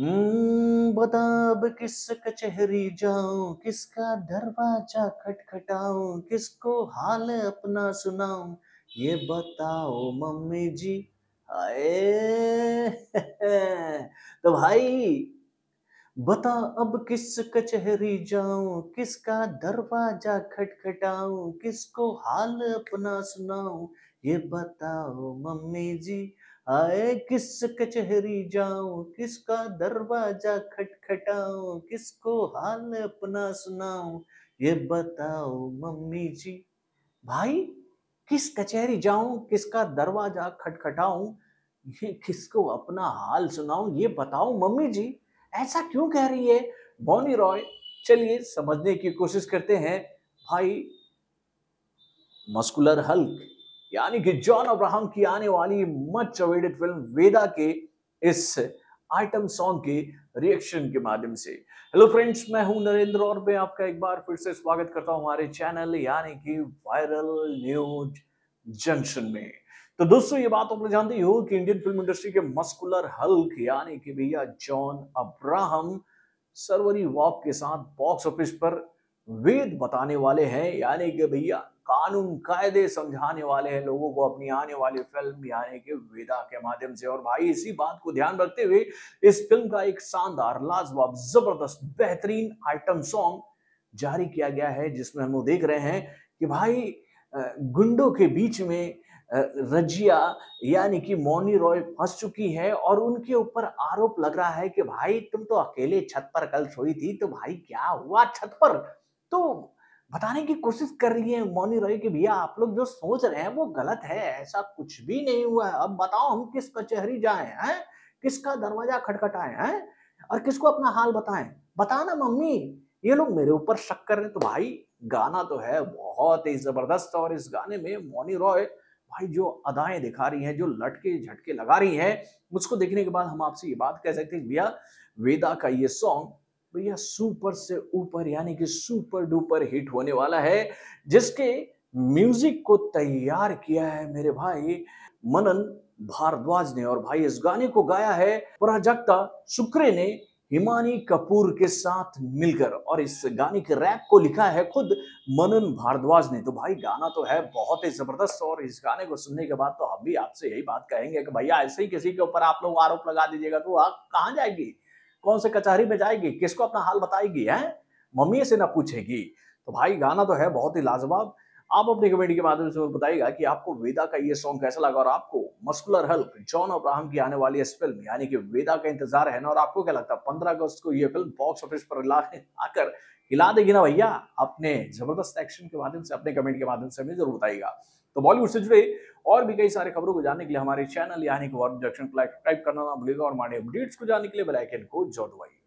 हम्म, बता अब किस कचहरी जाऊं किसका दरवाजा खटखटाऊं किसको हाल अपना सुनाऊं ये बताओ मम्मी जी आए तो भाई बता अब किस कचहरी जाऊं किसका दरवाजा खटखटाऊं किसको हाल अपना सुनाऊं ये बताओ मम्मी जी आए किस कचहरी जाऊं किसका दरवाजा खटखटाऊं किसको हाल अपना सुनाऊं ये बताओ मम्मी जी भाई किस कचहरी जाऊं किसका दरवाजा खटखटाऊं ये किसको अपना हाल सुनाऊं ये बताओ मम्मी जी ऐसा क्यों कह रही है बॉनी रॉय चलिए समझने की कोशिश करते हैं भाई मस्कुलर हल्क यानी कि जॉन अब्राहम की आने वाली मच अवेडेड फिल्म वेदा के इस आइटम सॉन्ग के रिएक्शन के माध्यम से हेलो फ्रेंड्स मैं हूं नरेंद्र और मैं आपका एक बार फिर से स्वागत करता हूं हमारे चैनल यानी कि वायरल न्यूज जंक्शन में तो दोस्तों ये बात लोग जानते हो कि इंडियन फिल्म इंडस्ट्री के मस्कुलर हल्क यानी कि भैया जॉन अब्राहम सरवरी वॉक के साथ बॉक्स ऑफिस पर वेद बताने वाले हैं यानी कि भैया कानून कायदे समझाने वाले हैं लोगों को अपनी आने वाली फिल्म यानी कि वेदा के माध्यम से और भाई इसी बात को ध्यान रखते हुए इस फिल्म का एक शानदार लाजवाब जबरदस्त बेहतरीन आइटम सॉन्ग जारी किया गया है जिसमें हम देख रहे हैं कि भाई गुंडों के बीच में रजिया यानी कि मोनी रॉय फंस चुकी है और उनके ऊपर आरोप लग रहा है कि भाई तुम तो अकेले छत पर कल सोई थी तो भाई क्या हुआ छत पर तो बताने की कोशिश कर रही है मौनी रॉय कि भैया आप लोग जो सोच रहे हैं वो गलत है ऐसा कुछ भी नहीं हुआ है अब बताओ हम किस कचहरी जाए हैं किसका दरवाजा खटखटाए हैं और किसको अपना हाल बताएं बताना मम्मी ये लोग मेरे ऊपर शक कर रहे हैं तो भाई गाना तो है बहुत ही जबरदस्त और इस गाने में मौनी रॉय भाई जो अदाएं दिखा रही हैं जो लटके झटके लगा रही हैं उसको देखने के बाद हम आपसे ये बात कह सकते हैं भैया वेदा का ये सॉन्ग भैया सुपर से ऊपर यानी कि सुपर डुपर हिट होने वाला है जिसके म्यूजिक को तैयार किया है मेरे भाई मनन भारद्वाज ने और भाई इस गाने को गाया है प्राजक्ता शुक्रे ने हिमानी कपूर के साथ मिलकर और इस गाने के रैप को लिखा है खुद मनन भारद्वाज ने तो भाई गाना तो है बहुत ही जबरदस्त और इस गाने को सुनने के बाद तो हम भी आपसे यही बात कहेंगे कि भैया ऐसे ही किसी के ऊपर आप लोग आरोप लगा दीजिएगा तो आप कहाँ जाएगी कौन से कचहरी में जाएगी किसको अपना हाल बताएगी है मम्मी से ना पूछेगी तो भाई गाना तो है बहुत ही लाजवाब आप अपने कमेंट के माध्यम से बताएगा कि आपको वेदा का ये सॉन्ग कैसा लगा और आपको मस्कुलर हल्क जॉन अब्राहम की आने वाली इस फिल्म यानी कि वेदा का इंतजार है ना और आपको क्या लगता है पंद्रह अगस्त को ये फिल्म बॉक्स ऑफिस पर आकर हिला देगी ना भैया अपने जबरदस्त एक्शन के माध्यम से अपने कमेंट के माध्यम से हमें जरूर बताएगा तो बॉलीवुड से जुड़े और भी कई सारे खबरों को जानने के लिए हमारे चैनल यानी कि वर्ड जंक्शन को सब्सक्राइब करना ना भूलेगा और हमारे अपडेट्स को जानने के लिए बेलाइकन को जो दवाइए